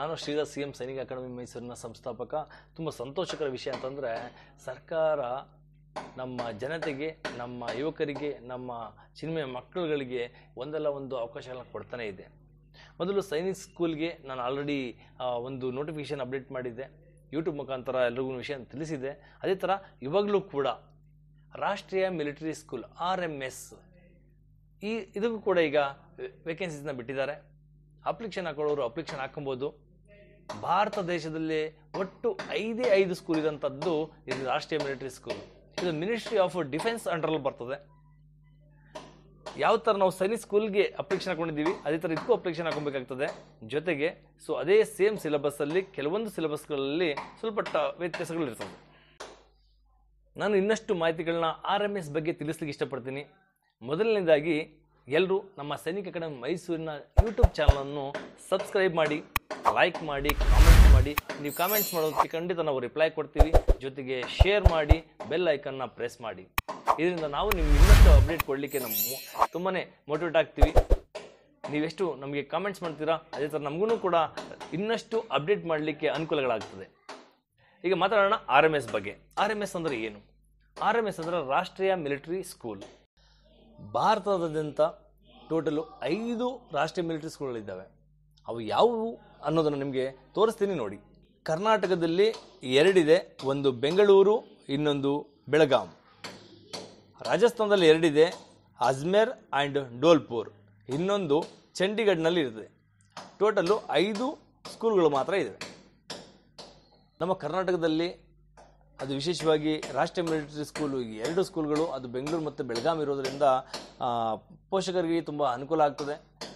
ನಾನು Sridhar C M Sainik academy ಮೈಸೂರಿನ ಸಂಸ್ಥಾಪಕ ತುಂಬ ಸಂತೋಷಕರ ವಿಷಯ ಅಂತಂದರೆ ಸರ್ಕಾರ ನಮ್ಮ ಜನತೆಗೆ ನಮ್ಮ ಯುವಕರಿಗೆ ನಮ್ಮ ಚಿನ್ಮೆಯ ಮಕ್ಕಳುಗಳಿಗೆ ಒಂದಲ್ಲ ಒಂದು ಅವಕಾಶಗಳನ್ನ ಕೊಡ್ತಾನೇ ಇದೆ ಮೊದಲು ಸೈನಿಕ್ ಸ್ಕೂಲ್ಗೆ ನಾನು ಆಲ್ರೆಡಿ ಒಂದು ನೋಟಿಫಿಕೇಷನ್ ಅಪ್ಡೇಟ್ ಮಾಡಿದ್ದೆ ಯೂಟ್ಯೂಬ್ ಮುಖಾಂತರ ಎಲ್ರಿಗೂ ವಿಷಯ ತಿಳಿಸಿದೆ ಅದೇ ಥರ ಇವಾಗಲೂ ಕೂಡ Rashtriya military school R M S ಈ ಇದಕ್ಕೂ ಕೂಡ ಈಗ ವೇಕೆನ್ಸೀಸ್ನ ಬಿಟ್ಟಿದ್ದಾರೆ ಅಪ್ಲಿಕೇಶನ್ ಹಾಕೊಳ್ಳೋರು ಅಪ್ಲಿಕೇಶನ್ ಹಾಕೊಬೋದು ಭಾರತ ದೇಶದಲ್ಲಿ ಒಟ್ಟು ಐದೇ ಐದು ಸ್ಕೂಲ್ ಇದಂಥದ್ದು ಇದು ರಾಷ್ಟ್ರೀಯ ಮಿಲಿಟರಿ ಸ್ಕೂಲ್ ಇದು ಮಿನಿಸ್ಟ್ರಿ ಆಫ್ ಡಿಫೆನ್ಸ್ ಅಂಡರಲ್ಲಿ ಬರ್ತದೆ ಯಾವ ಥರ ನಾವು ಸೈನಿಕ್ ಸ್ಕೂಲ್ಗೆ ಅಪ್ಲಿಕೇಶನ್ ಹಾಕೊಂಡಿದ್ದೀವಿ ಅದೇ ಥರ ಇದಕ್ಕೂ ಅಪ್ಲಿಕೇಶನ್ ಹಾಕೊಬೇಕಾಗ್ತದೆ ಜೊತೆಗೆ ಸೊ ಅದೇ ಸೇಮ್ ಸಿಲೆಬಸ್ಸಲ್ಲಿ ಕೆಲವೊಂದು ಸಿಲೆಬಸ್ಗಳಲ್ಲಿ ಸ್ವಲ್ಪ ವ್ಯತ್ಯಾಸಗಳು ವ್ಯತ್ಯಾಸಗಳಿರ್ತದೆ ನಾನು ಇನ್ನಷ್ಟು ಮಾಹಿತಿಗಳನ್ನ ಆರ್ ಎಮ್ ಎಸ್ ಬಗ್ಗೆ ತಿಳಿಸ್ಲಿಕ್ಕೆ ಇಷ್ಟಪಡ್ತೀನಿ ಮೊದಲನೇದಾಗಿ ಎಲ್ಲರೂ ನಮ್ಮ ಸೈನಿಕ ಅಕಾಡೆಮಿ ಮೈಸೂರಿನ ಯೂಟ್ಯೂಬ್ ಚಾನಲನ್ನು ಸಬ್ಸ್ಕ್ರೈಬ್ ಮಾಡಿ ಲೈಕ್ ಮಾಡಿ ಕಾಮೆಂಟ್ಸ್ ಮಾಡಿ ನೀವು ಕಾಮೆಂಟ್ಸ್ ಮಾಡೋದಕ್ಕೆ ಖಂಡಿತ ನಾವು ರಿಪ್ಲೈ ಕೊಡ್ತೀವಿ ಜೊತೆಗೆ ಶೇರ್ ಮಾಡಿ ಬೆಲ್ ಐಕನ್ನ ಪ್ರೆಸ್ ಮಾಡಿ ಇದರಿಂದ ನಾವು ನಿಮ್ಗೆ ಇನ್ನಷ್ಟು ಅಪ್ಡೇಟ್ ಕೊಡಲಿಕ್ಕೆ ನಮ್ಮ ತುಂಬಾ ಮೋಟಿವೇಟ್ ಆಗ್ತೀವಿ ನೀವೆಷ್ಟು ನಮಗೆ ಕಾಮೆಂಟ್ಸ್ ಮಾಡ್ತೀರಾ ಅದೇ ಥರ ನಮಗೂ ಕೂಡ ಇನ್ನಷ್ಟು ಅಪ್ಡೇಟ್ ಮಾಡಲಿಕ್ಕೆ ಅನುಕೂಲಗಳಾಗ್ತದೆ ಈಗ ಮಾತಾಡೋಣ ಆರ್ ಎಮ್ ಎಸ್ ಬಗ್ಗೆ ಆರ್ ಎಮ್ ಎಸ್ ಅಂದರೆ ಏನು ಆರ್ ಎಮ್ ಎಸ್ ಅಂದರೆ ರಾಷ್ಟ್ರೀಯ ಮಿಲಿಟರಿ ಸ್ಕೂಲ್ ಭಾರತದಾದ್ಯಂತ ಟೋಟಲು ಐದು ರಾಷ್ಟ್ರೀಯ ಮಿಲಿಟರಿ ಸ್ಕೂಲ್ಗಳಿದ್ದಾವೆ ಅವು ಯಾವುವು ಅನ್ನೋದನ್ನು ನಿಮಗೆ ತೋರಿಸ್ತೀನಿ ನೋಡಿ ಕರ್ನಾಟಕದಲ್ಲಿ ಎರಡಿದೆ ಒಂದು ಬೆಂಗಳೂರು ಇನ್ನೊಂದು ಬೆಳಗಾಂ ರಾಜಸ್ಥಾನದಲ್ಲಿ ಎರಡಿದೆ ಅಜ್ಮೇರ್ ಆ್ಯಂಡ್ ಡೋಲ್ಪುರ್ ಇನ್ನೊಂದು ಚಂಡೀಗಢ್ನಲ್ಲಿ ಇರ್ತದೆ ಟೋಟಲ್ಲು ಐದು ಸ್ಕೂಲ್ಗಳು ಮಾತ್ರ ಇದೆ ನಮ್ಮ ಕರ್ನಾಟಕದಲ್ಲಿ ಅದು ವಿಶೇಷವಾಗಿ ರಾಷ್ಟ್ರೀಯ ಮಿಲಿಟರಿ ಸ್ಕೂಲು ಎರಡು ಸ್ಕೂಲ್ಗಳು ಅದು ಬೆಂಗಳೂರು ಮತ್ತು ಬೆಳಗಾಂ ಇರೋದರಿಂದ ಪೋಷಕರಿಗೆ ತುಂಬ ಅನುಕೂಲ ಆಗ್ತದೆ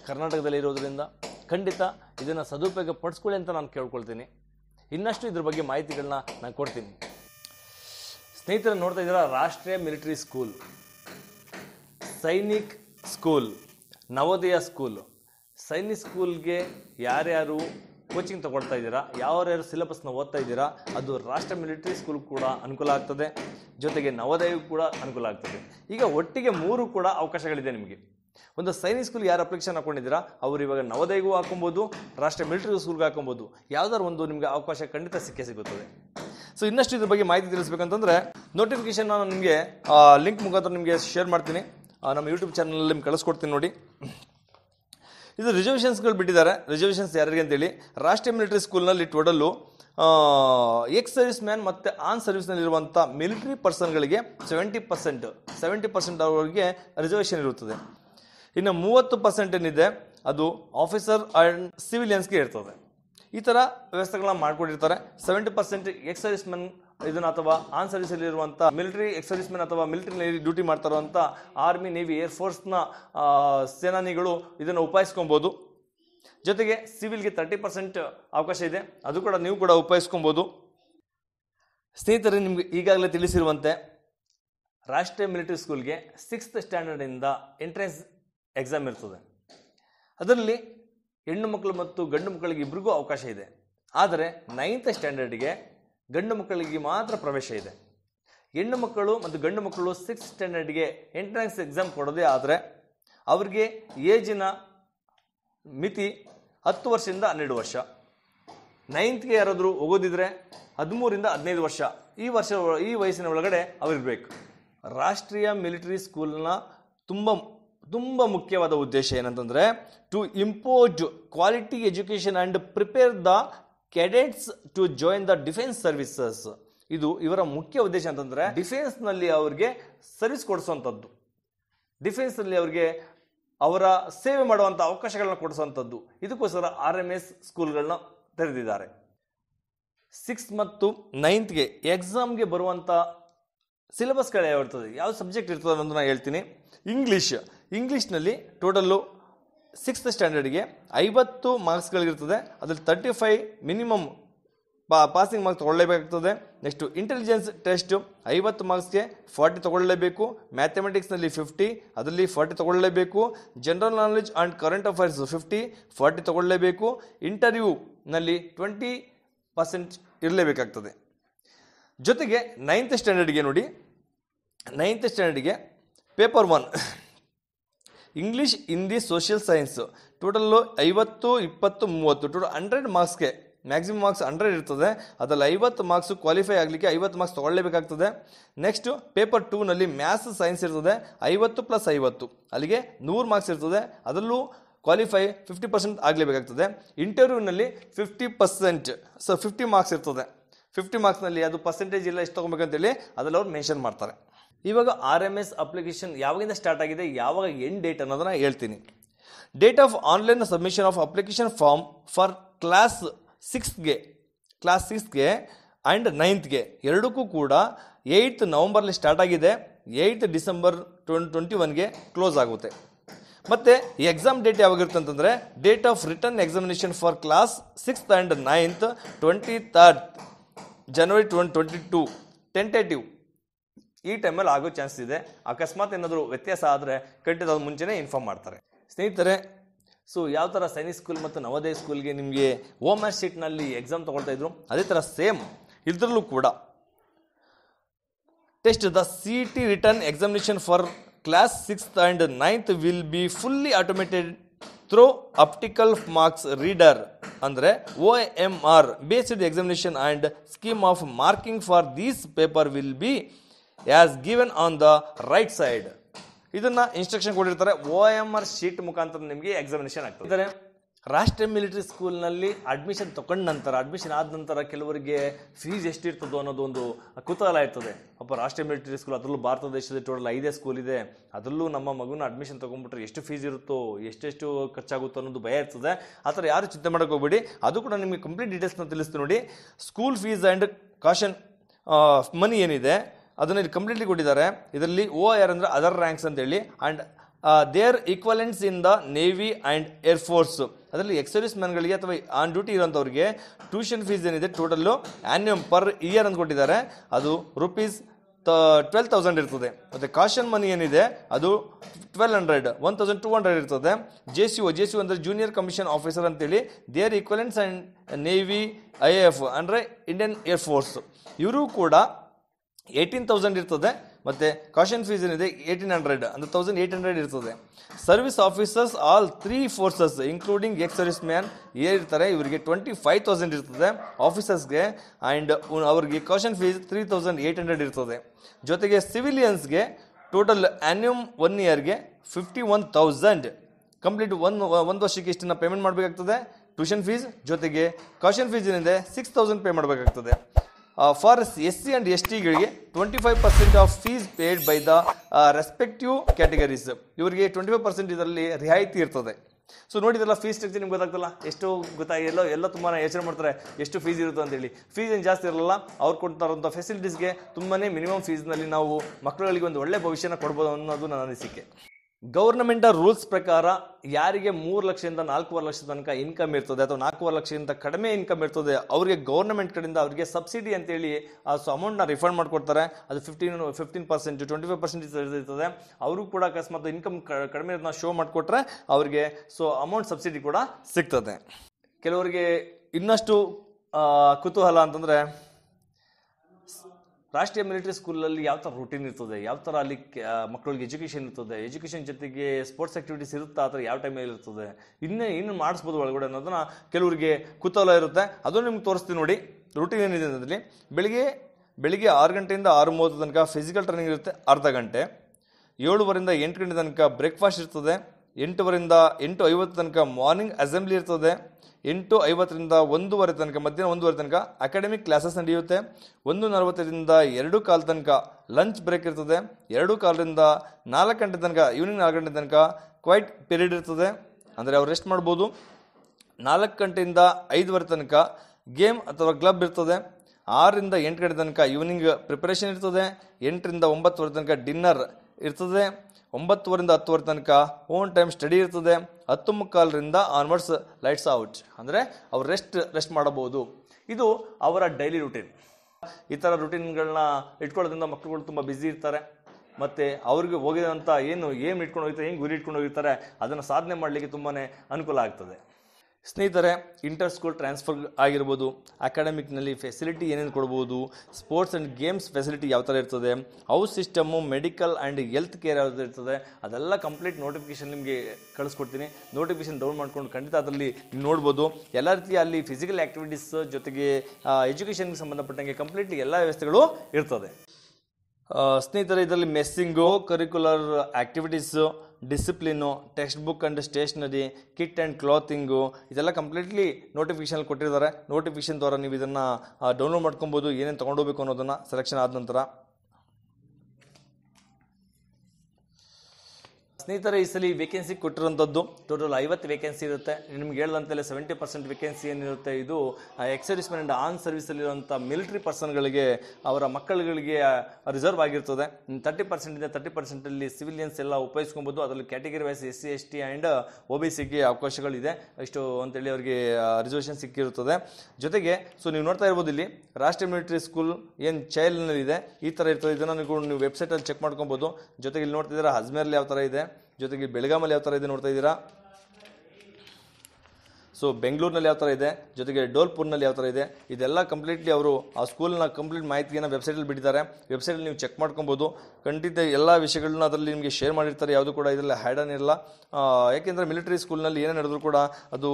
ಕರ್ನಾಟಕದಲ್ಲಿ ಇರೋದರಿಂದ ಖಂಡಿತ ಇದನ್ನು ಸದುಪಯೋಗ ಪಡಿಸ್ಕೊಳ್ಳಿ ಅಂತ ನಾನು ಕೇಳ್ಕೊಳ್ತೀನಿ ಇನ್ನಷ್ಟು ಇದ್ರ ಬಗ್ಗೆ ಮಾಹಿತಿಗಳನ್ನ ನಾನು ಕೊಡ್ತೀನಿ ಸ್ನೇಹಿತರು ನೋಡ್ತಾ ಇದ್ದೀರಾ Rashtriya military school Sainik school Navodaya school Sainik ಸ್ಕೂಲ್ಗೆ ಯಾರ್ಯಾರು ಕೋಚಿಂಗ್ ತೊಗೊಳ್ತಾ ಇದ್ದೀರಾ ಯಾವ್ಯಾರು ಸಿಲೆಬಸ್ನ ಓದ್ತಾ ಇದ್ದೀರಾ ಅದು ರಾಷ್ಟ್ರ ಮಿಲಿಟರಿ ಸ್ಕೂಲ್ ಕೂಡ ಅನುಕೂಲ ಆಗ್ತದೆ ಜೊತೆಗೆ ನವೋದಯಕ್ಕೂ ಕೂಡ ಅನುಕೂಲ ಆಗ್ತದೆ ಈಗ ಒಟ್ಟಿಗೆ ಮೂರು ಕೂಡ ಅವಕಾಶಗಳಿದೆ ನಿಮಗೆ ಒಂದು ಸೈನಿ ಸ್ಕೂಲ್ ಯಾರು ಅಪ್ಲಿಕೇಶನ್ ಹಾಕೊಂಡಿದ್ದೀರಾ ಅವರು ಇವಾಗ ನವೋದಯಗೂ ಹಾಕೊಬೋದು ರಾಷ್ಟ್ರೀಯ ಮಿಲಿಟರಿ ಸ್ಕೂಲ್ಗೆ ಹಾಕೊಬೋದು ಯಾವ್ದಾದ್ರು ಒಂದು ನಿಮಗೆ ಅವಕಾಶ ಖಂಡಿತ ಸಿಕ್ಕೇ ಸಿಗುತ್ತದೆ ಸೊ ಇನ್ನಷ್ಟು ಇದ್ರ ಬಗ್ಗೆ ಮಾಹಿತಿ ತಿಳಿಸ್ಬೇಕಂತಂದ್ರೆ ನೋಟಿಫಿಕೇಶನ್ ನಾನು ನಿಮಗೆ ಲಿಂಕ್ ಮುಖಾಂತರ ನಿಮಗೆ ಶೇರ್ ಮಾಡ್ತೀನಿ ನಮ್ಮ ಯೂಟ್ಯೂಬ್ ಚಾನಲಲ್ಲಿ ನಿಮ್ಗೆ ಕಳಿಸ್ಕೊಡ್ತೀನಿ ನೋಡಿ ಇದು ರಿಸರ್ವೇಷನ್ಸ್ಗಳು ಬಿಟ್ಟಿದ್ದಾರೆ ರಿಸರ್ವೇಷನ್ಸ್ ಯಾರಿಗೆ ಅಂತೇಳಿ ರಾಷ್ಟ್ರೀಯ ಮಿಲಿಟರಿ ಸ್ಕೂಲ್ನಲ್ಲಿ ಟೋಟಲ್ಲು ಎಕ್ಸ್ ಸರ್ವಿಸ್ ಮ್ಯಾನ್ ಮತ್ತು ಆನ್ ಸರ್ವಿಸ್ನಲ್ಲಿರುವಂಥ ಮಿಲಿಟರಿ ಪರ್ಸನ್ಗಳಿಗೆ ಸೆವೆಂಟಿ ಪರ್ಸೆಂಟ್ ಸೆವೆಂಟಿ ಪರ್ಸೆಂಟ್ ಅವರಿಗೆ ರಿಸರ್ವೇಷನ್ ಇರುತ್ತದೆ ಇನ್ನು ಮೂವತ್ತು ಪರ್ಸೆಂಟ್ ಏನಿದೆ ಅದು ಆಫೀಸರ್ ಆ್ಯಂಡ್ ಸಿವಿಲಿಯನ್ಸ್ಗೆ ಇರ್ತದೆ ಈ ಥರ ವ್ಯವಸ್ಥೆಗಳನ್ನ ಮಾಡಿಕೊಂಡಿರ್ತಾರೆ seventy percent ex service men ಇದನ್ನು ಅಥವಾ ಆನ್ ಸರ್ವಿಸಲ್ಲಿರುವಂಥ ಮಿಲಿಟರಿ ಎಕ್ಸ್ ಸರ್ವಿಸ್ ಅಥವಾ ಮಿಲಿಟರಿ ಡ್ಯೂಟಿ ಮಾಡ್ತಾ ಇರುವಂಥ ಆರ್ಮಿ ನೇವಿ ಏರ್ಫೋರ್ಸ್ನ ಸೇನಾನಿಗಳು ಇದನ್ನು ಉಪಾಯಿಸ್ಕೊಬೋದು ಜೊತೆಗೆ ಸಿವಿಲ್ಗೆ ತರ್ಟಿ ಪರ್ಸೆಂಟ್ ಅವಕಾಶ ಇದೆ ಅದು ಕೂಡ ನೀವು ಕೂಡ ಉಪಯೋಗಿಸ್ಕೊಬೋದು ಸ್ನೇಹಿತರೆ ನಿಮಗೆ ಈಗಾಗಲೇ ತಿಳಿಸಿರುವಂತೆ ರಾಷ್ಟ್ರೀಯ ಮಿಲಿಟರಿ ಸ್ಕೂಲ್ಗೆ ಸಿಕ್ಸ್ತ್ ಸ್ಟ್ಯಾಂಡರ್ಡಿಂದ ಎಂಟ್ರೆನ್ಸ್ ಎಕ್ಸಾಮ್ ಇರ್ತದೆ ಅದರಲ್ಲಿ ಹೆಣ್ಣು ಮಕ್ಕಳು ಮತ್ತು ಗಂಡು ಮಕ್ಕಳಿಗೆ ಇಬ್ಬರಿಗೂ ಅವಕಾಶ ಇದೆ ಆದರೆ ನೈನ್ತ್ ಸ್ಟ್ಯಾಂಡರ್ಡ್ಗೆ ಗಂಡು ಮಕ್ಕಳಿಗೆ ಮಾತ್ರ ಪ್ರವೇಶ ಇದೆ ಹೆಣ್ಣು ಮಕ್ಕಳು ಮತ್ತು ಗಂಡು ಮಕ್ಕಳು ಸಿಕ್ಸ್ ಸ್ಟ್ಯಾಂಡರ್ಡ್ಗೆ ಎಂಟ್ರೆನ್ಸ್ ಎಕ್ಸಾಮ್ ಕೊಡೋದೇ ಆದರೆ ಅವರಿಗೆ ಏಜಿನ ಮಿತಿ ಹತ್ತು ವರ್ಷದಿಂದ ಹನ್ನೆರಡು ವರ್ಷ ನೈನ್ತ್ಗೆ ಯಾರಾದರೂ ಹೋಗೋದಿದ್ರೆ ಹದಿಮೂರಿಂದ ಹದಿನೈದು ವರ್ಷ ಈ ವರ್ಷ ಈ ವಯಸ್ಸಿನ ಒಳಗಡೆ ಅವರಿರಬೇಕು ರಾಷ್ಟ್ರೀಯ ಮಿಲಿಟರಿ ಸ್ಕೂಲ್ನ ತುಂಬ ತುಂಬ ಮುಖ್ಯವಾದ ಉದ್ದೇಶ ಏನಂತಂದರೆ to impart quality education and prepare the cadets to join the defence services ಇದು ಇವರ ಮುಖ್ಯ ಉದ್ದೇಶ ಅಂತಂದರೆ ಡಿಫೆನ್ಸ್ನಲ್ಲಿ ಅವ್ರಿಗೆ ಸರ್ವಿಸ್ ಕೊಡಿಸುವಂಥದ್ದು ಡಿಫೆನ್ಸ್ನಲ್ಲಿ ಅವ್ರಿಗೆ ಅವರ ಸೇವೆ ಮಾಡುವಂಥ ಅವಕಾಶಗಳನ್ನ ಕೊಡಿಸುವಂಥದ್ದು ಇದಕ್ಕೋಸ್ಕರ ಆರ್ ಎಮ್ ಎಸ್ ಸ್ಕೂಲ್ಗಳನ್ನ ತೆರೆದಿದ್ದಾರೆ ಸಿಕ್ಸ್ ಮತ್ತು ನೈನ್ತ್ಗೆ ಎಕ್ಸಾಮ್ಗೆ ಬರುವಂಥ ಸಿಲೆಬಸ್ಗಳು ಯಾವ ಇರ್ತದೆ ಯಾವ ಸಬ್ಜೆಕ್ಟ್ ಇರ್ತದೆ ಅನ್ನೋದು ನಾನು ಹೇಳ್ತೀನಿ ಇಂಗ್ಲೀಷ್ ಇಂಗ್ಲೀಷ್ನಲ್ಲಿ ಟೋಟಲ್ಲು ಸಿಕ್ಸ್ತ್ ಸ್ಟ್ಯಾಂಡರ್ಡ್ಗೆ ಐವತ್ತು ಮಾರ್ಕ್ಸ್ಗಳಿರ್ತದೆ ಅದರಲ್ಲಿ ತರ್ಟಿ ಫೈವ್ ಮಿನಿಮಮ್ ಪಾ ಪಾಸಿಂಗ್ ಮಾರ್ಕ್ಸ್ ತೊಗೊಳ್ಳೇಬೇಕಾಗ್ತದೆ ನೆಕ್ಸ್ಟು ಇಂಟೆಲಿಜೆನ್ಸ್ ಟೆಸ್ಟು ಐವತ್ತು ಮಾರ್ಕ್ಸ್ಗೆ ಫಾರ್ಟಿ ತೊಗೊಳ್ಳೇಬೇಕು ಮ್ಯಾಥಮೆಟಿಕ್ಸ್ನಲ್ಲಿ ಫಿಫ್ಟಿ ಅದರಲ್ಲಿ ಫಾರ್ಟಿ ತೊಗೊಳ್ಳೇಬೇಕು general knowledge and current affairs fifty forty ತೊಗೊಳ್ಳೇಬೇಕು ಇಂಟರ್ವ್ಯೂನಲ್ಲಿ ಟ್ವೆಂಟಿ ಪರ್ಸೆಂಟ್ ಇರಲೇಬೇಕಾಗ್ತದೆ ಜೊತೆಗೆ ನೈನ್ತ್ ಸ್ಟ್ಯಾಂಡರ್ಡ್ಗೆ ನೋಡಿ ನೈನ್ತ್ ಸ್ಟ್ಯಾಂಡರ್ಡ್ಗೆ paper one English Hindi social science total ಐವತ್ತು ಇಪ್ಪತ್ತು ಮೂವತ್ತು ಟೋಟಲ್ ಹಂಡ್ರೆಡ್ ಮಾರ್ಕ್ಸ್ಗೆ ಮ್ಯಾಕ್ಸಿಮಮ್ ಮಾರ್ಕ್ಸ್ ಹಂಡ್ರೆಡ್ ಇರ್ತದೆ ಅದರಲ್ಲಿ ಐವತ್ತು ಮಾರ್ಕ್ಸ್ ಕ್ವಾಲಿಫೈ ಆಗಲಿಕ್ಕೆ ಐವತ್ತು ಮಾರ್ಕ್ಸ್ ತೊಗೊಳ್ಳೇಬೇಕಾಗ್ತದೆ ನೆಕ್ಸ್ಟು ಪೇಪರ್ ಟೂನಲ್ಲಿ ಮ್ಯಾಥ್ಸ್ ಸೈನ್ಸ್ ಇರ್ತದೆ ಐವತ್ತು ಪ್ಲಸ್ ಐವತ್ತು ಅಲ್ಲಿಗೆ ನೂರು ಮಾರ್ಕ್ಸ್ ಇರ್ತದೆ ಅದರಲ್ಲೂ ಕ್ವಾಲಿಫೈ ಫಿಫ್ಟಿ ಪರ್ಸೆಂಟ್ ಆಗಲೇಬೇಕಾಗ್ತದೆ ಇಂಟರ್ವ್ಯೂನಲ್ಲಿ fifty percent so fifty marks ಇರ್ತದೆ ಫಿಫ್ಟಿ ಮಾರ್ಕ್ಸ್ನಲ್ಲಿ ಅದು ಪರ್ಸೆಂಟೇಜ್ ಇಲ್ಲ ಎಷ್ಟು ತೊಗೊಬೇಕಂತೇಳಿ ಅದರಲ್ಲಿ ಅವ್ರು ಮೆನ್ಷನ್ ಮಾಡ್ತಾರೆ ಇವಾಗ ಆರ್ ಎಮ್ ಎಸ್ ಅಪ್ಲಿಕೇಶನ್ ಯಾವಾಗಿಂದ ಸ್ಟಾರ್ಟ್ ಆಗಿದೆ ಯಾವಾಗ ಎಂಡ್ ಡೇಟ್ ಅನ್ನೋದನ್ನ ಹೇಳ್ತೀನಿ date of online submission of application form for class ಸಿಕ್ಸ್ಗೆ ಕ್ಲಾಸ್ ಸಿಕ್ಸ್ತ್ಗೆ ಆ್ಯಂಡ್ ನೈನ್ತ್ಗೆ ಎರಡಕ್ಕೂ ಕೂಡ ಏಯ್ತ್ ನವಂಬರ್ಲಿ ಸ್ಟಾರ್ಟ್ ಆಗಿದೆ ಏಯ್ತ್ ಡಿಸೆಂಬರ್ ಟ್ವೆಂಟಿ ಟ್ವೆಂಟಿ ಒನ್ಗೆ ಕ್ಲೋಸ್ ಆಗುತ್ತೆ ಮತ್ತು ಎಕ್ಸಾಮ್ ಡೇಟ್ ಯಾವಾಗಿರುತ್ತೆ ಅಂತಂದರೆ date of written examination for class sixth and ninth twenty third January twenty twenty two tentative ಈ ಟೈಮಲ್ಲಿ ಆಗೋ ಚಾನ್ಸ್ ಇದೆ ಅಕಸ್ಮಾತ್ ಏನಾದರೂ ವ್ಯತ್ಯಾಸ ಆದರೆ ಕಟ್ಟಿದ ಮುಂಚೆನೇ ಇನ್ಫಾರ್ಮ್ ಮಾಡ್ತಾರೆ ಸ್ನೇಹಿತರೆ ಸೊ ಯಾವ ಥರ ಸೈನಿಕ್ ಸ್ಕೂಲ್ ಮತ್ತು ನವೋದಯ ಸ್ಕೂಲ್ಗೆ ನಿಮಗೆ ಓಮ್ ಆರ್ ಶೀಟ್ನಲ್ಲಿ ಎಕ್ಸಾಮ್ ತೊಗೊಳ್ತಾ ಇದ್ರು ಅದೇ ಥರ ಸೇಮ್ ಇದರಲ್ಲೂ ಕೂಡ test the C T written examination for class sixth and ninth will be fully automated through optical marks reader ಅಂದರೆ O M R based examination and scheme of marking for these paper will be as given on the right side ಇದನ್ನ instruction ಕೊಟ್ಟಿರ್ತಾರೆ O M R sheet ಮುಖಾಂತರ ನಿಮಗೆ examination ಆಗ್ತದೆ ರಾಷ್ಟ್ರೀಯ military ಸ್ಕೂಲ್ನಲ್ಲಿ admission ತಗೊಂಡ ನಂತರ ಅಡ್ಮಿಷನ್ ಆದ ನಂತರ ಕೆಲವರಿಗೆ ಫೀಸ್ ಎಷ್ಟಿರ್ತದೋ ಅನ್ನೋದು ಒಂದು ಕುತೂಹಲ ಇರ್ತದೆ ಒಬ್ಬ ರಾಷ್ಟ್ರೀಯ ಮಿಲಿಟರಿ ಸ್ಕೂಲ್ ಅದರಲ್ಲೂ ಭಾರತ ದೇಶದಲ್ಲಿ ಟೋಟಲ್ ಐದೇ ಸ್ಕೂಲ್ ಇದೆ ಅದರಲ್ಲೂ ನಮ್ಮ ಮಗುನ ಅಡ್ಮಿಷನ್ ತೊಗೊಂಡ್ಬಿಟ್ರೆ ಎಷ್ಟು ಫೀಸ್ ಇರುತ್ತೋ ಎಷ್ಟೆಷ್ಟು ಖರ್ಚಾಗುತ್ತೋ ಅನ್ನೋದು ಭಯ ಇರ್ತದೆ ಆ ಥರ ಯಾರು ಚಿಂತೆ ಮಾಡೋಕ್ಕೆ ಹೋಗ್ಬೇಡಿ ಅದು ಕೂಡ ನಿಮಗೆ ಕಂಪ್ಲೀಟ್ ಡೀಟೇಲ್ಸ್ನ ತಿಳಿಸ್ತು ನೋಡಿ school fees and caution money ಏನಿದೆ ಅದನ್ನು ಇಲ್ಲಿ ಕಂಪ್ಲೀಟ್ಲಿ ಕೊಟ್ಟಿದ್ದಾರೆ ಇದರಲ್ಲಿ ಓ ಆರ್ ಅಂದರೆ ಅದರ್ ರ್ಯಾಂಕ್ಸ್ ಅಂತೇಳಿ and their equivalents in the navy and force ಅದರಲ್ಲಿ ಎಕ್ಸ್ ಸರ್ವಿಸ್ ಮ್ಯಾನ್ಗಳಿಗೆ ಅಥವಾ ಆನ್ ಡ್ಯೂಟಿ ಇರೋಂಥವ್ರಿಗೆ ಟ್ಯೂಷನ್ ಫೀಸ್ ಏನಿದೆ ಟೋಟಲ್ಲು ಆ್ಯನ್ಯಮ್ ಪರ್ ಇಯರ್ ಅಂದ್ಕೊಟ್ಟಿದ್ದಾರೆ ಅದು ರುಪೀಸ್ ಟ್ವೆಲ್ ತೌಸಂಡ್ ಇರ್ತದೆ ಮತ್ತು ಕಾಶನ್ ಮನಿ ಏನಿದೆ ಅದು twelve hundred one thousand two hundred ಇರ್ತದೆ J C O J C O ಅಂದರೆ ಜೂನಿಯರ್ ಕಮಿಷನ್ ಆಫೀಸರ್ ಅಂತೇಳಿ their equivalence and navy I F ಅಂದರೆ ಇಂಡಿಯನ್ ಫೋರ್ಸ್ ಇವರು ಕೂಡ ಏಯ್ಟೀನ್ ತೌಸಂಡ್ ಇರ್ತದೆ ಮತ್ತು ಕಾಶನ್ ಫೀಸ್ ಏನಿದೆ ಏಯ್ಟೀನ್ ಹಂಡ್ರೆಡ್ ಅಂದರೆ ತೌಸಂಡ್ ಏಯ್ಟ್ ಹಂಡ್ರೆಡ್ ಇರ್ತದೆ service officers all three forces including ex service man ಏನಿರ್ತಾರೆ ಇವರಿಗೆ ಟ್ವೆಂಟಿ ಫೈವ್ ತೌಸಂಡ್ ಇರ್ತದೆ ಆಫೀಸರ್ಸ್ಗೆ ಆ್ಯಂಡ್ ಅವರಿಗೆ caution fees three thousand eight hundred ಇರ್ತದೆ ಜೊತೆಗೆ ಸಿವಿಲಿಯನ್ಸ್ಗೆ ಟೋಟಲ್ ಆ್ಯನ್ಯಮ್ ಒನ್ ಇಯರ್ಗೆ fifty one thousand complete one ಒಂದು ವರ್ಷಕ್ಕೆ ಇಷ್ಟನ್ನು ಪೇಮೆಂಟ್ ಮಾಡಬೇಕಾಗ್ತದೆ ಟ್ಯೂಷನ್ ಫೀಸ್ ಜೊತೆಗೆ ಕಾಷನ್ ಫೀಸ್ ಏನಿದೆ ಸಿಕ್ಸ್ ತೌಸಂಡ್ ಪೇ ಮಾಡಬೇಕಾಗ್ತದೆ for S C and S ಟಿಗಳಿಗೆ twenty five percent of fees paid by the respective categories ಇವರಿಗೆ ಟ್ವೆಂಟಿ ಫೈವ್ ಪರ್ಸೆಂಟ್ ಇದರಲ್ಲಿ ರಿಯಾಯಿತಿ ಇರ್ತದೆ ಸೊ ನೋಡಿದ್ರಲ್ಲ ಫೀಸ್ ಸ್ಟ್ರಕ್ಚರ್ ನಿಮ್ಗೆ ಗೊತ್ತಾಗ್ತಲ್ಲ ಎಷ್ಟು ಗೊತ್ತಾಗಿ ಎಲ್ಲೋ ಎಲ್ಲ ತುಂಬಾ ಯೋಚನೆ ಮಾಡ್ತಾರೆ ಎಷ್ಟು ಫೀಸ್ ಇರುತ್ತೆ ಅಂತೇಳಿ ಫೀಸ್ ಏನು ಜಾಸ್ತಿ ಇರಲ್ಲ ಅವ್ರು ಕೊಡ್ತಾರಂಥ ಫೆಸಿಲಿಟೀಸ್ಗೆ ತುಂಬಾ ಮಿನಿಮಮ್ ಫೀಸ್ನಲ್ಲಿ ನಾವು ಮಕ್ಕಳಿಗೆ ಒಂದು ಒಳ್ಳೆ ಭವಿಷ್ಯನ ಕೊಡ್ಬೋದು ಅನ್ನೋದು ನನ್ನ ಅನಿಸಿಕೆ ಗೌರ್ನಮೆಂಟ್ ರೂಲ್ಸ್ ಪ್ರಕಾರ ಯಾರಿಗೆ ಮೂರು ಲಕ್ಷದಿಂದ ನಾಲ್ಕೂವರೆ ಲಕ್ಷದ ತನಕ ಇನ್ಕಮ್ ಇರ್ತದೆ ಅಥವಾ ನಾಲ್ಕೂವರೆ ಲಕ್ಷದಿಂದ ಕಡಿಮೆ ಇನ್ಕಮ್ ಇರ್ತದೆ ಅವರಿಗೆ ಗೌರ್ನಮೆಂಟ್ ಕಡೆಯಿಂದ ಅವರಿಗೆ ಸಬ್ಸಿಡಿ ಅಂತೇಳಿ ಆ ಸೊ ಅಮೌಂಟ್ನ ರಿಫಂಡ್ ಮಾಡಿಕೊಡ್ತಾರೆ ಅದು fifteen fifteen percent twenty five percent ಇರ್ತದೆ ಅವರು ಕೂಡ ಅಕಸ್ಮಾತ್ ಇನ್ಕಮ್ ಕಡಿಮೆ ಇರೋದನ್ನ ಶೋ ಮಾಡಿಕೊಟ್ರೆ ಅವರಿಗೆ ಸೊ ಅಮೌಂಟ್ ಸಬ್ಸಿಡಿ ಕೂಡ ಸಿಗ್ತದೆ ಕೆಲವರಿಗೆ ಇನ್ನಷ್ಟು ಕುತೂಹಲ ಅಂತಂದರೆ ರಾಷ್ಟ್ರೀಯ ಮಿಲಿಟರಿ ಸ್ಕೂಲಲ್ಲಿ ಯಾವ ಥರ ರೂಟೀನ್ ಇರ್ತದೆ ಯಾವ ಥರ ಅಲ್ಲಿ ಮಕ್ಕಳಿಗೆ ಎಜುಕೇಷನ್ ಇರ್ತದೆ ಎಜುಕೇಷನ್ ಜೊತೆಗೆ ಸ್ಪೋರ್ಟ್ಸ್ ಆಕ್ಟಿವಿಟೀಸ್ ಇರುತ್ತಾ ಆ ಥರ ಯಾವ ಟೈಮಲ್ಲಿ ಇರ್ತದೆ ಇನ್ನೇ ಇನ್ನು ಮಾಡಿಸ್ಬೋದು ಒಳಗಡೆ ಅನ್ನೋದನ್ನ ಕೆಲವರಿಗೆ ಕುತೂಹಲ ಇರುತ್ತೆ ಅದು ನಿಮ್ಗೆ ತೋರಿಸ್ತೀನಿ ನೋಡಿ ರೂಟೀನ್ ಏನಿದೆ ಅದರಲ್ಲಿ ಬೆಳಿಗ್ಗೆ ಬೆಳಿಗ್ಗೆ ಆರು ಗಂಟೆಯಿಂದ ಆರು ಮೂವತ್ತು ತನಕ ಫಿಸಿಕಲ್ ಟ್ರೈನಿಂಗ್ ಇರುತ್ತೆ ಅರ್ಧ ಗಂಟೆ ಏಳುವರಿಂದ ಎಂಟು ಗಂಟೆ ತನಕ ಬ್ರೇಕ್ಫಾಸ್ಟ್ ಇರ್ತದೆ ಎಂಟುವರಿಂದ ಎಂಟು ಐವತ್ತು ತನಕ ಮಾರ್ನಿಂಗ್ ಅಸೆಂಬ್ಲಿ ಇರ್ತದೆ ಎಂಟು ಐವತ್ತರಿಂದ ಒಂದೂವರೆ ತನಕ ಮಧ್ಯಾಹ್ನ ಒಂದೂವರೆ ತನಕ ಅಕಾಡೆಮಿಕ್ ಕ್ಲಾಸಸ್ ನಡೆಯುತ್ತೆ ಒಂದು ನಲವತ್ತರಿಂದ ಎರಡು ಕಾಲ್ ತನಕ ಲಂಚ್ ಬ್ರೇಕ್ ಇರ್ತದೆ ಎರಡು ಕಾಲರಿಂದ ನಾಲ್ಕು ಗಂಟೆ ತನಕ ಈವ್ನಿಂಗ್ ನಾಲ್ಕು ಗಂಟೆ ತನಕ ಕ್ವೈಟ್ ಪೀರಿಯಡ್ ಇರ್ತದೆ ಅಂದರೆ ಅವ್ರು ರೆಸ್ಟ್ ಮಾಡ್ಬೋದು ನಾಲ್ಕು ಗಂಟೆಯಿಂದ ಐದುವರೆ ತನಕ ಗೇಮ್ ಅಥವಾ ಕ್ಲಬ್ ಇರ್ತದೆ ಆರರಿಂದ ಎಂಟು ಗಂಟೆ ತನಕ ಈವ್ನಿಂಗ್ ಪ್ರಿಪರೇಷನ್ ಇರ್ತದೆ ಎಂಟರಿಂದ ಒಂಬತ್ತುವರೆ ತನಕ ಡಿನ್ನರ್ ಇರ್ತದೆ ಒಂಬತ್ತುವರಿಂದ ಹತ್ತುವರೆ ತನಕ ಓನ್ ಟೈಮ್ ಸ್ಟಡಿ ಇರ್ತದೆ ಹತ್ತು ಮುಕ್ಕಾಲರಿಂದ ಆನ್ವರ್ಡ್ಸ್ ಲೈಟ್ಸ್ ಔಟ್ ಅಂದರೆ ಅವ್ರು ರೆಸ್ಟ್ ರೆಸ್ಟ್ ಮಾಡಬಹುದು ಇದು ಅವರ ಡೈಲಿ ರುಟೀನ್ ಈ ಥರ ರುಟೀನ್ಗಳನ್ನ ಇಟ್ಕೊಳ್ಳೋದ್ರಿಂದ ಮಕ್ಕಳುಗಳು ತುಂಬ ಬ್ಯುಸಿ ಇರ್ತಾರೆ ಮತ್ತು ಅವ್ರಿಗೆ ಹೋಗಿದಂಥ ಏನು ಏಮ್ ಇಟ್ಕೊಂಡು ಹೋಗ್ತಾರೆ ಹೆಂಗೆ ಗುರಿ ಇಟ್ಕೊಂಡು ಹೋಗಿರ್ತಾರೆ ಅದನ್ನು ಸಾಧನೆ ಮಾಡಲಿಕ್ಕೆ ತುಂಬಾ ಅನುಕೂಲ ಆಗ್ತದೆ ಸ್ನೇಹಿತರೆ ಇಂಟರ್ ಸ್ಕೂಲ್ ಟ್ರಾನ್ಸ್ಫರ್ ಆಗಿರ್ಬೋದು ಅಕಾಡೆಮಿಕ್ನಲ್ಲಿ ಫೆಸಿಲಿಟಿ ಏನೇನು ಕೊಡ್ಬೋದು ಸ್ಪೋರ್ಟ್ಸ್ ಆ್ಯಂಡ್ ಗೇಮ್ಸ್ ಫೆಸಿಲಿಟಿ ಯಾವ ಥರ ಇರ್ತದೆ house system medical and health care ಯಾವ್ದು ಇರ್ತದೆ ಅದೆಲ್ಲ ಕಂಪ್ಲೀಟ್ ನೋಟಿಫಿಕೇಷನ್ ನಿಮಗೆ ಕಳಿಸ್ಕೊಡ್ತೀನಿ ನೋಟಿಫಿಕೇಷನ್ ಡೌನ್ ಮಾಡ್ಕೊಂಡು ಖಂಡಿತ ಅದರಲ್ಲಿ ನೋಡ್ಬೋದು ಎಲ್ಲ ರೀತಿಯ ಅಲ್ಲಿ ಫಿಸಿಕಲ್ ಆ್ಯಕ್ಟಿವಿಟೀಸ್ ಜೊತೆಗೆ ಎಜುಕೇಷನ್ಗೆ ಸಂಬಂಧಪಟ್ಟಂಗೆ ಕಂಪ್ಲೀಟ್ಲಿ ಎಲ್ಲ ವ್ಯವಸ್ಥೆಗಳು ಇರ್ತದೆ ಸ್ನೇಹಿತರೆ ಇದರಲ್ಲಿ messing curricular activities discipline text book and stationery kit and clothing ಇದೆಲ್ಲ ಕಂಪ್ಲೀಟ್ಲಿ ನೋಟಿಫಿಕೇಷನಲ್ಲಿ ಕೊಟ್ಟಿರ್ತಾರೆ ನೋಟಿಫಿಕೇಷನ್ ದ್ವಾರ ನೀವು ಇದನ್ನು ಡೌನ್ಲೋಡ್ ಮಾಡ್ಕೊಬೋದು ಏನೇನು ತೊಗೊಂಡೋಗ್ಬೇಕು ಅನ್ನೋದನ್ನು ಸೆಲೆಕ್ಷನ್ ಆದ ನಂತರ ಸ್ನೇಹಿತರ ಈ ಸಲ ವೇಕೆನ್ಸಿ ಕೊಟ್ಟಿರುವಂಥದ್ದು ಟೋಟಲ್ ಐವತ್ತು ವೇಕೆನ್ಸಿ ಇರುತ್ತೆ ನಿಮ್ಗೆ ಹೇಳಿದಂತೆಲ್ಲ ಸೆವೆಂಟಿ ಪರ್ಸೆಂಟ್ ವೇಕೆನ್ಸಿ ಏನಿರುತ್ತೆ ಇದು ಎಕ್ಸ್ ಮೆನ್ ಆ್ಯಂಡ್ ಆನ್ ಸರ್ವಿಸಲ್ಲಿರುವಂಥ ಮಿಲಿಟರಿ ಪರ್ಸನ್ಗಳಿಗೆ ಅವರ ಮಕ್ಕಳುಗಳಿಗೆ ರಿಸರ್ವ್ ಆಗಿರ್ತದೆ ತರ್ಟಿ ಪರ್ಸೆಂಟಿಂದ ತರ್ಟಿ ಪರ್ಸೆಂಟಲ್ಲಿ ಸಿವಿಲಿಯನ್ಸ್ ಎಲ್ಲ ಉಪಯೋಗಿಸ್ಕೊಬೋದು ಅದರಲ್ಲಿ category wise S C S T and O B ಸಿಗೆ ಅವಕಾಶಗಳಿದೆ ಇಷ್ಟು ಅಂತೇಳಿ ಅವರಿಗೆ ರಿಸರ್ವೇಷನ್ ಸಿಕ್ಕಿರುತ್ತದೆ ಜೊತೆಗೆ ಸೊ ನೀವು ನೋಡ್ತಾ ಇರ್ಬೋದು ಇಲ್ಲಿ ರಾಷ್ಟ್ರೀಯ ಮಿಲಿಟರಿ ಸ್ಕೂಲ್ ಏನು ಇದೆ ಈ ಥರ ಇರ್ತದೆ ಇದನ್ನು ನೀವು ವೆಬ್ಸೈಟಲ್ಲಿ ಚೆಕ್ ಮಾಡ್ಕೊಬೋದು ಜೊತೆಗೆ ಇಲ್ಲಿ ನೋಡ್ತಿದ್ದೀರಾ ಅಜ್ಮೇರ್ಲಿ ಯಾವ ಥರ ಇದೆ ಜೊತೆಗೆ ಬೆಳಗಾಮಲ್ಲಿ ಯಾವ ಥರ ಇದೆ ನೋಡ್ತಾ ಇದ್ದೀರಾ ಸೊ ಬೆಂಗಳೂರಿನಲ್ಲಿ ಯಾವ ಥರ ಇದೆ ಜೊತೆಗೆ ಡೋಲ್ಪುರ್ನಲ್ಲಿ ಯಾವ ಥರ ಇದೆ ಇದೆಲ್ಲ ಕಂಪ್ಲೀಟ್ಲಿ ಅವರು ಆ ಸ್ಕೂಲ್ನ ಕಂಪ್ಲೀಟ್ ಮಾಹಿತಿಯನ್ನು ವೆಬ್ಸೈಟಲ್ಲಿ ಬಿಟ್ಟಿದ್ದಾರೆ ವೆಬ್ಸೈಟಲ್ಲಿ ನೀವು ಚೆಕ್ ಮಾಡ್ಕೊಬೋದು ಖಂಡಿತ ಎಲ್ಲ ವಿಷಯಗಳನ್ನ ಅದರಲ್ಲಿ ನಿಮಗೆ ಶೇರ್ ಮಾಡಿರ್ತಾರೆ ಯಾವುದು ಕೂಡ ಇದರಲ್ಲಿ ಹ್ಯಾಡನ್ ಇರಲ್ಲ ಯಾಕೆಂದರೆ ಮಿಲಿಟರಿ ಸ್ಕೂಲ್ನಲ್ಲಿ ಏನೇ ನಡೆದರೂ ಕೂಡ ಅದು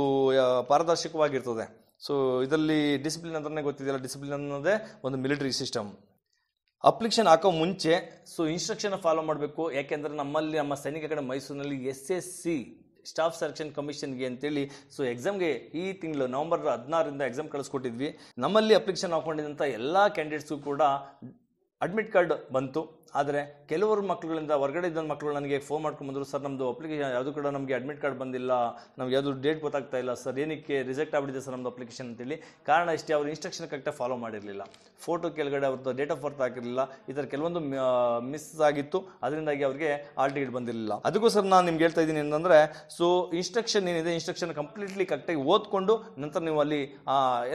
ಪಾರದರ್ಶಕವಾಗಿರ್ತದೆ ಸೊ ಇದರಲ್ಲಿ ಡಿಸಿಪ್ಲಿನ್ ಅಂತಲೇ ಗೊತ್ತಿದೆಯಲ್ಲ ಡಿಸಿಪ್ಲಿನ್ ಅನ್ನೋದೇ ಒಂದು ಮಿಲಿಟರಿ ಸಿಸ್ಟಮ್ ಅಪ್ಲಿಕೇಶನ್ ಹಾಕೋ ಮುಂಚೆ ಸೊ ಇನ್ಸ್ಟ್ರಕ್ಷನ್ ಫಾಲೋ ಮಾಡಬೇಕು ಯಾಕೆಂದರೆ ನಮ್ಮಲ್ಲಿ ನಮ್ಮ ಸೈನಿಕ ಕಡೆ ಮೈಸೂರಿನಲ್ಲಿ S S C staff selection ಕಮಿಷನ್ಗೆ ಅಂತೇಳಿ ಸೊ ಎಕ್ಸಾಮ್ಗೆ ಈ ತಿಂಗಳು ನವಂಬರ್ ಹದಿನಾರರಿಂದ ಎಕ್ಸಾಮ್ ಕಳಿಸ್ಕೊಟ್ಟಿದ್ವಿ ನಮ್ಮಲ್ಲಿ ಅಪ್ಲಿಕೇಶನ್ ಹಾಕೊಂಡಿದ್ದಂಥ ಎಲ್ಲ ಕ್ಯಾಂಡಿಡೇಟ್ಸು ಕೂಡ ಅಡ್ಮಿಟ್ ಕಾರ್ಡ್ ಬಂತು ಆದರೆ ಕೆಲವರು ಮಕ್ಕಳಿಂದ ಹೊರಗಡೆ ಇದ್ದ ಮಕ್ಕಳು ನನಗೆ ಫೋನ್ ಮಾಡ್ಕೊಂಡು ಬಂದರು ಸರ್ ನಮ್ಮದು ಅಪ್ಲಿಕೇಶನ್ ಯಾವುದು ಕೂಡ ನಮಗೆ ಅಡ್ಮಿಟ್ ಕಾರ್ಡ್ ಬಂದಿಲ್ಲ ನಮ್ಗೆ ಯಾವುದು ಡೇಟ್ ಗೊತ್ತಾಗ್ತಾ ಇಲ್ಲ ಸರ್ ಏನಕ್ಕೆ ರಿಜೆಕ್ಟ್ ಆಗಿಬಿಟ್ಟಿದೆ ಸರ್ ನಮ್ಮದು ಅಪ್ಲಿಕೇಶನ್ ಅಂತೇಳಿ ಕಾರಣ ಇಷ್ಟೇ ಅವರು ಇನ್ಸ್ಟ್ರಕ್ಷನ್ ಕರೆಕ್ಟಾಗಿ ಫಾಲೋ ಮಾಡಿರಲಿಲ್ಲ ಫೋಟೋ ಕೆಳಗಡೆ ಅವ್ರದ್ದು ಡೇಟ್ ಆಫ್ ಬರ್ತ್ ಆಗಿರಲಿಲ್ಲ ಈ ಥರ ಕೆಲವೊಂದು ಮಿಸ್ ಆಗಿತ್ತು ಅದರಿಂದಾಗಿ ಅವರಿಗೆ ಆಲ್ ಟಿಕೆಟ್ ಬಂದಿರಲಿಲ್ಲ ಅದಕ್ಕೂ ಸರ್ ನಾನು ನಿಮ್ಗೆ ಹೇಳ್ತಾ ಇದ್ದೀನಿ ಅಂತಂದರೆ ಸೊ ಇನ್ಸ್ಟ್ರಕ್ಷನ್ ಏನಿದೆ ಇನ್ಸ್ಟ್ರಕ್ಷನ್ ಕಂಪ್ಲೀಟ್ಲಿ ಕರೆಕ್ಟಾಗಿ ಓದ್ಕೊಂಡು ನಂತರ ನೀವು ಅಲ್ಲಿ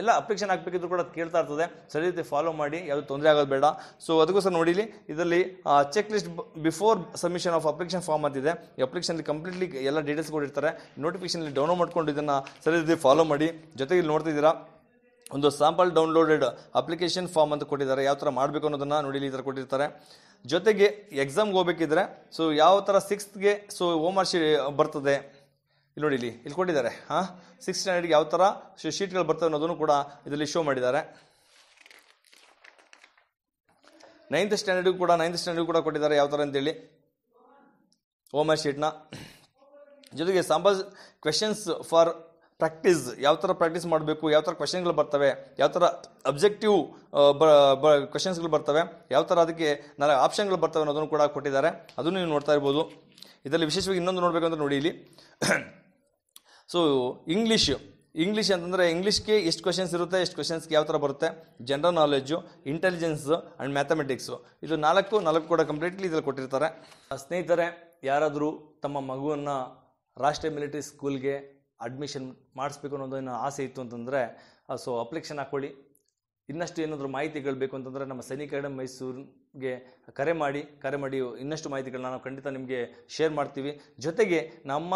ಎಲ್ಲ ಅಪ್ಲಿಕೇಶನ್ ಹಾಕಬೇಕಿದ್ರು ಕೂಡ ಕೇಳ್ತಾ ಇರ್ತದೆ ಸರಿ ರೀತಿ ಫಾಲೋ ಮಾಡಿ ಯಾವುದು ತೊಂದರೆ ಆಗೋದು ಬೇಡ ಸೊ ಅದಕ್ಕೂ ಸರ್ ನೋಡಿಲಿ ಇದರಲ್ಲಿ check list before submission of application form ಅಂತಿದೆ ಈ ಅಪ್ಲಿಕೇಶನ್ ಕಂಪ್ಲೀಟ್ಲಿ ಎಲ್ಲ ಡೀಟೇಲ್ಸ್ ಕೊಟ್ಟಿರ್ತಾರೆ ನೋಟಿಫಿಕೇಶನಲ್ಲಿ ಡೌನ್ಲೋಡ್ ಮಾಡ್ಕೊಂಡು ಇದನ್ನು ಸರಿ ರೀತಿ ಫಾಲೋ ಮಾಡಿ ಜೊತೆಗೆ ಇಲ್ಲಿ ನೋಡ್ತಿದ್ದೀರಾ ಒಂದು ಸ್ಯಾಂಪಲ್ ಡೌನ್ಲೋಡೆಡ್ ಅಪ್ಲಿಕೇಶನ್ ಫಾರ್ಮ್ ಅಂತ ಕೊಟ್ಟಿದ್ದಾರೆ ಯಾವ ಥರ ಮಾಡಬೇಕು ಅನ್ನೋದನ್ನು ನೋಡಿ ಈ ಥರ ಕೊಟ್ಟಿರ್ತಾರೆ ಜೊತೆಗೆ ಎಕ್ಸಾಮ್ಗೆ ಹೋಗ್ಬೇಕಿದ್ರೆ ಸೊ ಯಾವ ಥರ ಸಿಕ್ಸ್ತ್ಗೆ ಸೊ ಹೋಮ್ ಶೀ ಬರ್ತದೆ ಇಲ್ಲಿ ನೋಡಿ ಇಲ್ಲಿ ಇಲ್ಲಿ ಕೊಟ್ಟಿದ್ದಾರೆ ಹಾಂ ಸಿಕ್ಸ್ ಸ್ಟ್ಯಾಂಡರ್ಡ್ಗೆ ಯಾವ ಥರ ಶೀಟ್ಗಳು ಬರ್ತವೆ ಅನ್ನೋದನ್ನು ಕೂಡ ಇದರಲ್ಲಿ ಶೋ ಮಾಡಿದ್ದಾರೆ ನೈನ್ತ್ ಸ್ಟ್ಯಾಂಡರ್ಡ್ ಕೂಡ ನೈನ್ತ್ ಸ್ಟ್ಯಾಂಡರ್ಡ್ ಕೂಡ ಕೊಟ್ಟಿದ್ದಾರೆ ಯಾವ ಥರ ಅಂತೇಳಿ ಓಮ ಶೀಟ್ನ ಜೊತೆಗೆ ಸಾಂಬಲ್ ಕ್ವೆಶನ್ಸ್ ಫಾರ್ ಪ್ರಾಕ್ಟೀಸ್ ಯಾವ ಥರ ಪ್ರಾಕ್ಟೀಸ್ ಮಾಡಬೇಕು ಯಾವ ಥರ ಕ್ವೆಶನ್ಗಳು ಬರ್ತವೆ ಯಾವ ಥರ ಅಬ್ಜೆಕ್ಟಿವ್ ಬ ಕ್ವೆಶನ್ಸ್ಗಳು ಬರ್ತವೆ ಯಾವ ಥರ ಅದಕ್ಕೆ ನಾಳೆ ಆಪ್ಷನ್ಗಳು ಬರ್ತವೆ ಅನ್ನೋದನ್ನು ಕೂಡ ಕೊಟ್ಟಿದ್ದಾರೆ ಅದನ್ನು ನೀವು ನೋಡ್ತಾ ಇರ್ಬೋದು ಇದರಲ್ಲಿ ವಿಶೇಷವಾಗಿ ಇನ್ನೊಂದು ನೋಡಬೇಕಂತ ನೋಡಿ ಇಲ್ಲಿ ಸೊ ಇಂಗ್ಲೀಷ್ ಇಂಗ್ಲೀಷ್ ಅಂತಂದರೆ ಇಂಗ್ಲೀಷ್ಗೆ ಎಷ್ಟು ಕ್ವಶನ್ಸ್ ಇರುತ್ತೆ ಎಷ್ಟು ಕ್ವಶನ್ಸ್ಗೆ ಯಾವ ಥರ ಬರುತ್ತೆ general knowledge intelligence and mathematics ಇದು ನಾಲ್ಕು ನಾಲ್ಕು ಕೂಡ ಕಂಪ್ಲೀಟ್ಲಿ ಇದರಲ್ಲಿ ಕೊಟ್ಟಿರ್ತಾರೆ ಸ್ನೇಹಿತರೆ ಯಾರಾದರೂ ತಮ್ಮ ಮಗುವನ್ನು ರಾಷ್ಟ್ರೀಯ ಮಿಲಿಟರಿ ಸ್ಕೂಲ್ಗೆ ಅಡ್ಮಿಷನ್ ಮಾಡಿಸ್ಬೇಕು ಅನ್ನೋದೇನು ಆಸೆ ಇತ್ತು ಅಂತಂದರೆ ಸೊ ಅಪ್ಲಿಕೇಶನ್ ಹಾಕ್ಕೊಳ್ಳಿ ಇನ್ನಷ್ಟು ಏನಾದರೂ ಮಾಹಿತಿಗಳು ಬೇಕು ಅಂತಂದರೆ ನಮ್ಮ ಸೈನಿಕ ಮೈಸೂರು ಗೆ ಕರೆ ಮಾಡಿ ಕರೆ ಮಾಡಿ ಇನ್ನಷ್ಟು ಮಾಹಿತಿಗಳನ್ನ ನಾವು ಖಂಡಿತ ನಿಮಗೆ ಶೇರ್ ಮಾಡ್ತೀವಿ ಜೊತೆಗೆ ನಮ್ಮ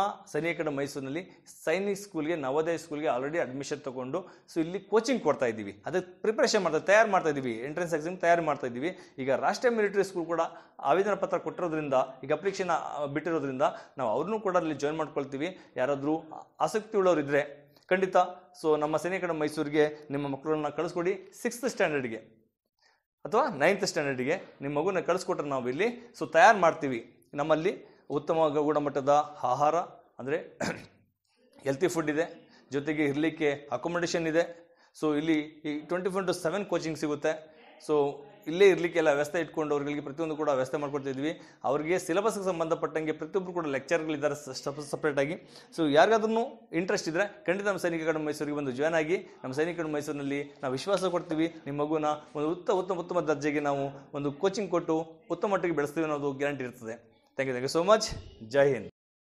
ಕಡೆ ಮೈಸೂರಿನಲ್ಲಿ ಸೈನಿಕ್ ಸ್ಕೂಲ್ಗೆ ನವೋದಯ ಸ್ಕೂಲ್ಗೆ ಆಲ್ರೆಡಿ ಅಡ್ಮಿಷನ್ ತೊಗೊಂಡು ಸೊ ಇಲ್ಲಿ ಕೋಚಿಂಗ್ ಕೊಡ್ತಾ ಇದ್ದೀವಿ ಅದಕ್ಕೆ ಪ್ರಿಪ್ರೇಷನ್ ಮಾಡ್ತಾ ತಯಾರು ಮಾಡ್ತಾ ಇದ್ದೀವಿ ಎಂಟ್ರೆನ್ಸ್ ಎಕ್ಸಾಮ್ ತಯಾರು ಮಾಡ್ತಾ ಇದ್ದೀವಿ ಈಗ ರಾಷ್ಟ್ರೀಯ ಮಿಲಿಟರಿ ಸ್ಕೂಲ್ ಕೂಡ ಆವೇದನ ಪತ್ರ ಕೊಟ್ಟಿರೋದ್ರಿಂದ ಈಗ ಅಪ್ಲಿಕೇಶನ್ ಬಿಟ್ಟಿರೋದ್ರಿಂದ ನಾವು ಅವ್ರನ್ನೂ ಕೂಡ ಅಲ್ಲಿ ಜಾಯ್ನ್ ಮಾಡ್ಕೊಳ್ತೀವಿ ಯಾರಾದರೂ ಆಸಕ್ತಿ ಉಳ್ಳವರಿದ್ದರೆ ಖಂಡಿತ ಸೊ ನಮ್ಮ ಕಡೆ ಮೈಸೂರಿಗೆ ನಿಮ್ಮ ಮಕ್ಕಳನ್ನ ಕಳಿಸ್ಕೊಡಿ ಸಿಕ್ಸ್ತ್ ಸ್ಟ್ಯಾಂಡರ್ಡ್ಗೆ ಅಥವಾ ನೈನ್ತ್ ಸ್ಟ್ಯಾಂಡರ್ಡಿಗೆ ನಿಮ್ಮ ಮಗುನ ಕಳಿಸ್ಕೊಟ್ರೆ ನಾವು ಇಲ್ಲಿ ಸೊ ತಯಾರು ಮಾಡ್ತೀವಿ ನಮ್ಮಲ್ಲಿ ಉತ್ತಮ ಗುಣಮಟ್ಟದ ಆಹಾರ ಅಂದರೆ ಹೆಲ್ತಿ ಫುಡ್ ಇದೆ ಜೊತೆಗೆ ಇರಲಿಕ್ಕೆ ಅಕೊಮಡೇಷನ್ ಇದೆ ಸೊ ಇಲ್ಲಿ ಈ twenty four to seven coaching ಸಿಗುತ್ತೆ ಸೊ ಇಲ್ಲೇ ಇರಲಿಕ್ಕೆಲ್ಲ ವ್ಯವಸ್ಥೆ ಇಟ್ಕೊಂಡು ಅವ್ರಿಗೆ ಪ್ರತಿಯೊಂದು ಕೂಡ ವ್ಯವಸ್ಥೆ ಮಾಡ್ಕೊಡ್ತಿದ್ವಿ ಅವರಿಗೆ ಸಿಲಬಸ್ಗೆ ಸಂಬಂಧಪಟ್ಟಂಗೆ ಪ್ರತಿಯೊಬ್ಬರು ಕೂಡ ಲೆಕ್ಚರ್ಗಳಿದ್ದಾರೆ ಸಪ್ರೇಟಾಗಿ ಸೊ ಯಾರಿಗಾದ್ರೂ ಇಂಟ್ರೆಸ್ಟ್ ಇದ್ದರೆ ಖಂಡಿತ ನಮ್ಮ ಸೈನಿಕ ಅಕಾಡೆಮಿ ಮೈಸೂರಿಗೆ ಬಂದು ಜಾಯ್ನ್ ಆಗಿ ನಮ್ಮ ಸೈನಿಕರು ಮೈಸೂರಿನಲ್ಲಿ ನಾವು ವಿಶ್ವಾಸ ಕೊಡ್ತೀವಿ ನಿಮ್ಮ ಮಗುನ ಒಂದು ಉತ್ತಮ ಉತ್ತಮ ಉತ್ತಮ ದರ್ಜೆಗೆ ನಾವು ಒಂದು ಕೋಚಿಂಗ್ ಕೊಟ್ಟು ಉತ್ತಮ ಮಟ್ಟಿಗೆ ಬೆಳೆಸ್ತೀವಿ ಅನ್ನೋದು ಗ್ಯಾರಂಟಿ ಇರ್ತದೆ thank you thank you so much ಜೈ ಹಿಂದ್